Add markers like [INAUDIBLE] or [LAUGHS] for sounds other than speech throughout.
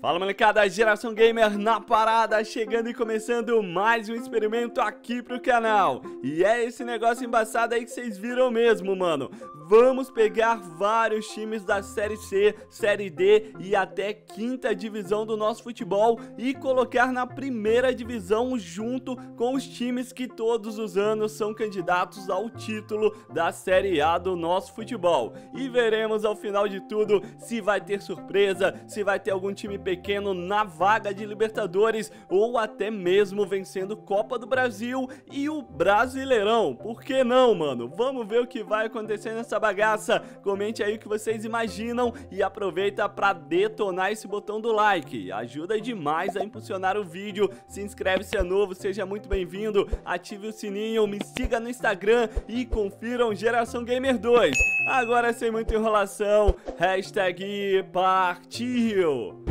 Fala molecada, Geração Gamer na parada, chegando e começando mais um experimento aqui pro canal E é esse negócio embaçado aí que vocês viram mesmo, mano Vamos pegar vários times da Série C, Série D e até quinta divisão do nosso futebol E colocar na primeira divisão junto com os times que todos os anos são candidatos ao título da Série A do nosso futebol E veremos ao final de tudo se vai ter surpresa, se vai ter algum time pequeno na vaga de Libertadores ou até mesmo vencendo Copa do Brasil e o Brasileirão. Por que não, mano? Vamos ver o que vai acontecer nessa bagaça. Comente aí o que vocês imaginam e aproveita para detonar esse botão do like. Ajuda demais a impulsionar o vídeo. Se inscreve se é novo, seja muito bem-vindo. Ative o sininho, me siga no Instagram e confiram Geração Gamer 2. Agora sem muita enrolação, hashtag partiu!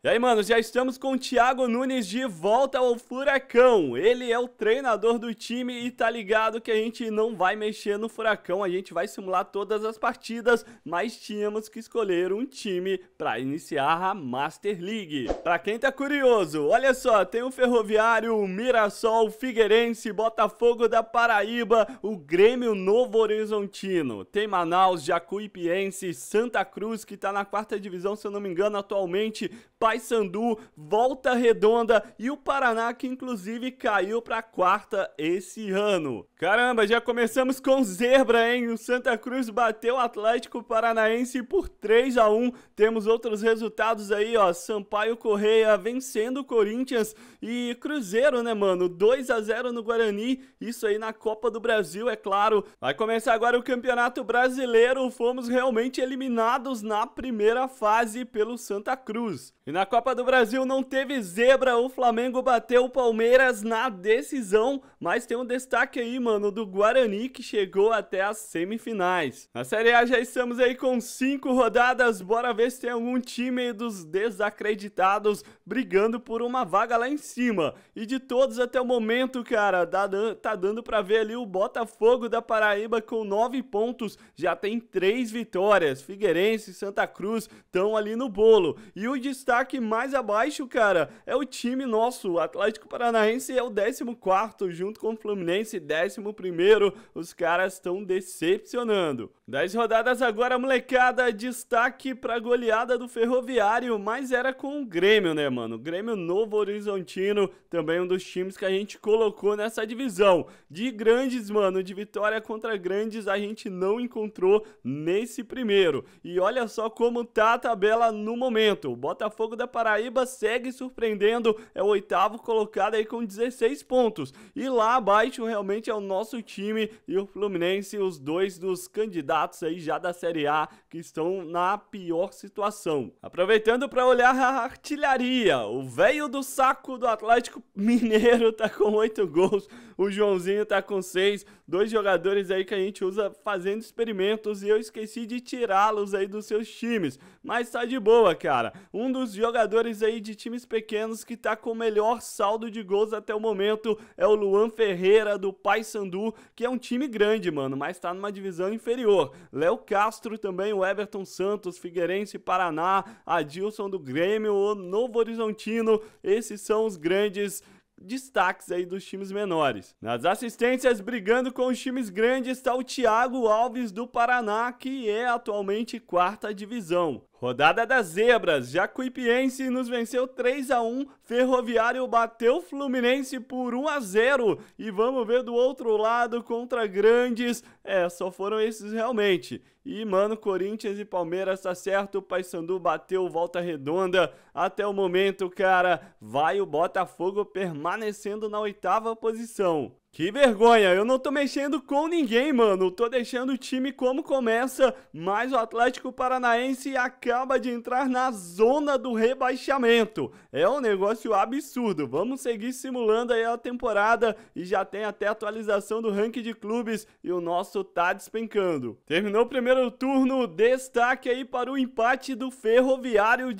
E aí, mano, já estamos com o Thiago Nunes de volta ao Furacão. Ele é o treinador do time e tá ligado que a gente não vai mexer no Furacão. A gente vai simular todas as partidas, mas tínhamos que escolher um time para iniciar a Master League. Para quem tá curioso, olha só, tem o Ferroviário, o Mirassol, o Figueirense, Botafogo da Paraíba, o Grêmio Novo Horizontino. Tem Manaus, Jacuipiense, Santa Cruz, que tá na quarta divisão, se eu não me engano, atualmente. Paysandu, Volta Redonda e o Paraná que inclusive caiu para a quarta esse ano. Caramba, já começamos com zebra, hein? O Santa Cruz bateu o Atlético Paranaense por 3 a 1. Temos outros resultados aí, ó. Sampaio Correia vencendo o Corinthians e Cruzeiro, né, mano? 2 a 0 no Guarani. Isso aí na Copa do Brasil, é claro. Vai começar agora o Campeonato Brasileiro. Fomos realmente eliminados na primeira fase pelo Santa Cruz. E na Copa do Brasil não teve zebra. O Flamengo bateu o Palmeiras na decisão, mas tem um destaque aí, mano mano, do Guarani que chegou até as semifinais. Na Série A já estamos aí com cinco rodadas, bora ver se tem algum time dos desacreditados brigando por uma vaga lá em cima. E de todos até o momento, cara, tá dando pra ver ali o Botafogo da Paraíba com nove pontos, já tem três vitórias. Figueirense e Santa Cruz estão ali no bolo. E o destaque mais abaixo, cara, é o time nosso, o Atlético Paranaense é o 14 junto com o Fluminense, 15 11, os caras estão decepcionando. 10 rodadas agora, molecada, destaque pra goleada do Ferroviário, mas era com o Grêmio, né, mano? O Grêmio Novo Horizontino, também um dos times que a gente colocou nessa divisão. De grandes, mano, de vitória contra grandes, a gente não encontrou nesse primeiro. E olha só como tá a tabela no momento. O Botafogo da Paraíba segue surpreendendo, é o oitavo colocado aí com 16 pontos. E lá abaixo realmente é o nosso time e o Fluminense, os dois dos candidatos aí já da Série A que estão na pior situação. Aproveitando para olhar a artilharia, o velho do saco do Atlético Mineiro [LAUGHS] tá com oito gols, o Joãozinho tá com seis dois jogadores aí que a gente usa fazendo experimentos e eu esqueci de tirá-los aí dos seus times. Mas tá de boa, cara. Um dos jogadores aí de times pequenos que tá com o melhor saldo de gols até o momento é o Luan Ferreira do Paysandu, que é um time grande, mano, mas tá numa divisão inferior. Léo Castro também, o Everton Santos, Figueirense, Paraná, Adilson do Grêmio, o Novo Horizontino. Esses são os grandes destaques aí dos times menores. Nas assistências, brigando com os times grandes, está o Thiago Alves do Paraná, que é atualmente quarta divisão. Rodada das zebras, Jacuipiense nos venceu 3 a 1, Ferroviário bateu Fluminense por 1 a 0 e vamos ver do outro lado contra grandes, é, só foram esses realmente. E mano, Corinthians e Palmeiras tá certo, Paysandu bateu volta redonda até o momento, cara. Vai o Botafogo permanecendo na oitava posição. Que vergonha, eu não tô mexendo com ninguém, mano. Tô deixando o time como começa, mas o Atlético Paranaense acaba de entrar na zona do rebaixamento. É um negócio absurdo. Vamos seguir simulando aí a temporada e já tem até atualização do ranking de clubes e o nosso tá despencando. Terminou o primeiro turno, destaque aí para o empate do Ferroviário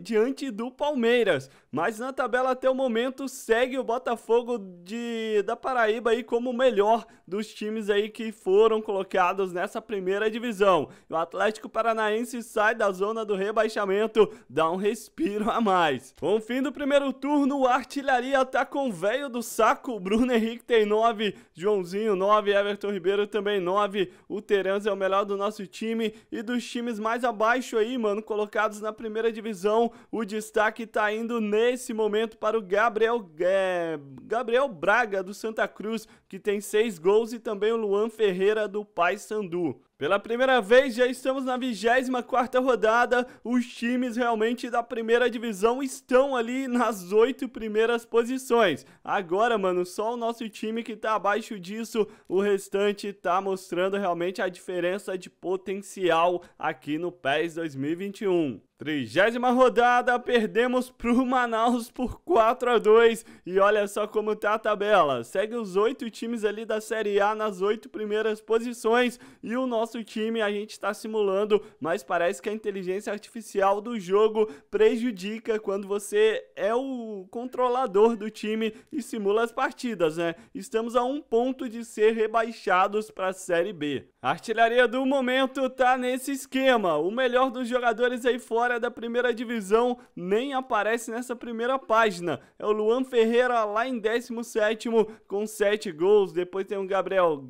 diante do Palmeiras. Mas na tabela até o momento segue o Botafogo de, da Paraíba aí como o melhor dos times aí que foram colocados nessa primeira divisão. O Atlético Paranaense sai da zona do rebaixamento, dá um respiro a mais. Com o fim do primeiro turno, o Artilharia tá com o velho do saco. Bruno Henrique tem 9, Joãozinho 9, Everton Ribeiro também 9. O Terans é o melhor do nosso time e dos times mais abaixo aí, mano, colocados na primeira divisão. O destaque tá indo esse momento para o Gabriel, é, Gabriel Braga do Santa Cruz, que tem seis gols, e também o Luan Ferreira do Paysandu. Pela primeira vez, já estamos na 24 rodada. Os times realmente da primeira divisão estão ali nas oito primeiras posições. Agora, mano, só o nosso time que tá abaixo disso. O restante tá mostrando realmente a diferença de potencial aqui no PES 2021. Trigésima rodada, perdemos pro Manaus por 4 a 2 e olha só como tá a tabela. Segue os oito times ali da Série A nas oito primeiras posições e o nosso nosso time, a gente está simulando, mas parece que a inteligência artificial do jogo prejudica quando você é o controlador do time e simula as partidas, né? Estamos a um ponto de ser rebaixados para a Série B. A artilharia do momento tá nesse esquema. O melhor dos jogadores aí fora da primeira divisão nem aparece nessa primeira página. É o Luan Ferreira lá em 17 com 7 gols. Depois tem o Gabriel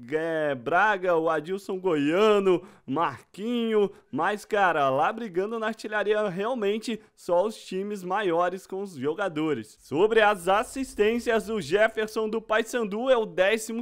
Braga, o Adilson Goiano, Marquinho. Mas, cara, lá brigando na artilharia realmente só os times maiores com os jogadores. Sobre as assistências, o Jefferson do Paysandu é o 12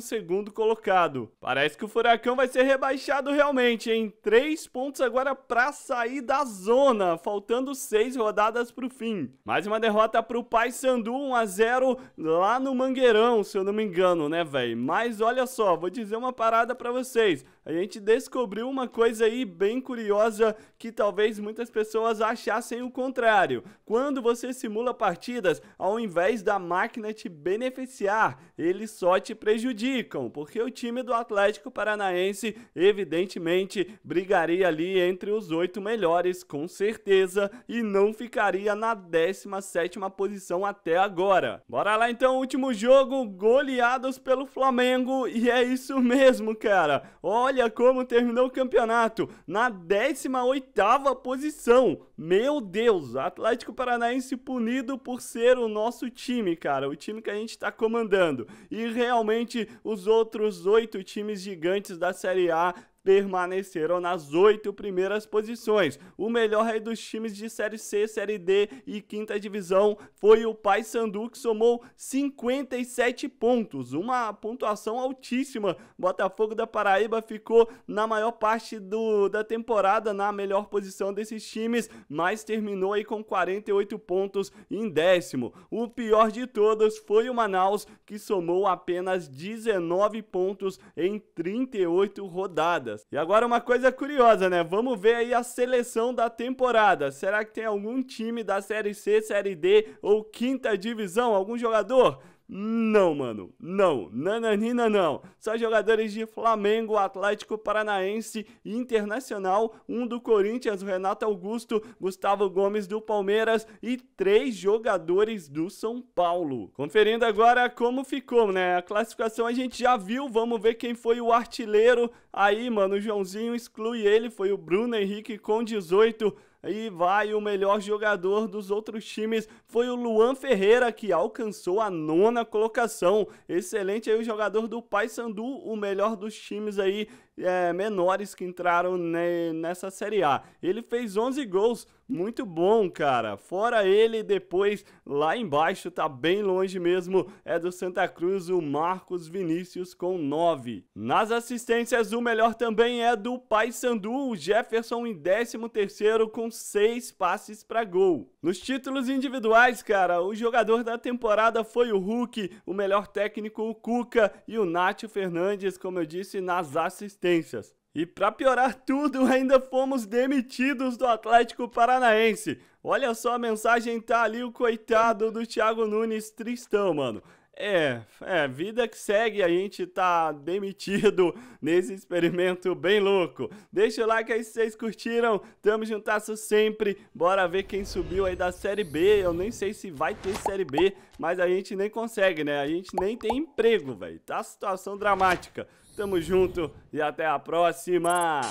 colocado. Parece que o Furacão vai ser rebaixado realmente, em Três pontos agora para sair da zona, faltando seis rodadas para o fim. Mais uma derrota para o Paysandu, 1x0 lá no Mangueirão, se eu não me engano, né, velho? Mas olha só, vou dizer uma parada para vocês a gente descobriu uma coisa aí bem curiosa que talvez muitas pessoas achassem o contrário. Quando você simula partidas, ao invés da máquina te beneficiar, eles só te prejudicam, porque o time do Atlético Paranaense, evidentemente, brigaria ali entre os oito melhores, com certeza, e não ficaria na 17ª posição até agora. Bora lá então, último jogo, goleados pelo Flamengo, e é isso mesmo, cara. Olha olha como terminou o campeonato, na 18ª posição. Meu Deus, Atlético Paranaense punido por ser o nosso time, cara, o time que a gente está comandando. E realmente os outros oito times gigantes da Série A permaneceram nas oito primeiras posições. O melhor aí dos times de Série C, Série D e quinta divisão foi o Paysandu, que somou 57 pontos, uma pontuação altíssima. Botafogo da Paraíba ficou na maior parte do, da temporada na melhor posição desses times, mas terminou aí com 48 pontos em décimo. O pior de todos foi o Manaus, que somou apenas 19 pontos em 38 rodadas. Palmeiras. E agora uma coisa curiosa, né? Vamos ver aí a seleção da temporada. Será que tem algum time da Série C, Série D ou quinta divisão? Algum jogador? Não, mano, não, nananina não. Só jogadores de Flamengo, Atlético Paranaense, Internacional, um do Corinthians, Renato Augusto, Gustavo Gomes do Palmeiras e três jogadores do São Paulo. Conferindo agora como ficou, né? A classificação a gente já viu, vamos ver quem foi o artilheiro. Aí, mano, o Joãozinho exclui ele, foi o Bruno Henrique com 18. E vai, o melhor jogador dos outros times foi o Luan Ferreira, que alcançou a nona colocação. Excelente aí o jogador do Paysandu, o melhor dos times aí é, menores que entraram ne, nessa Série A. Ele fez 11 gols, muito bom, cara. Fora ele, depois lá embaixo, tá bem longe mesmo, é do Santa Cruz o Marcos Vinícius com 9. Nas assistências, o melhor também é do Paysandu, o Jefferson em 13 terceiro com 6 passes para gol. Nos títulos individuais, cara, o jogador da temporada foi o Hulk, o melhor técnico o Cuca e o Nátio Fernandes, como eu disse, nas assistências assistências. E para piorar tudo, [LAUGHS] ainda fomos demitidos do Atlético Paranaense. Olha só a mensagem tá ali o coitado do Thiago Nunes tristão, mano. É, é, vida que segue, a gente tá demitido [LAUGHS] nesse experimento bem louco. Deixa o like aí se vocês curtiram, tamo juntasso sempre, bora ver quem subiu aí da Série B, eu nem sei se vai ter Série B, mas a gente nem consegue, né? A gente nem tem emprego, velho, tá situação dramática. Tamo junto e até a próxima!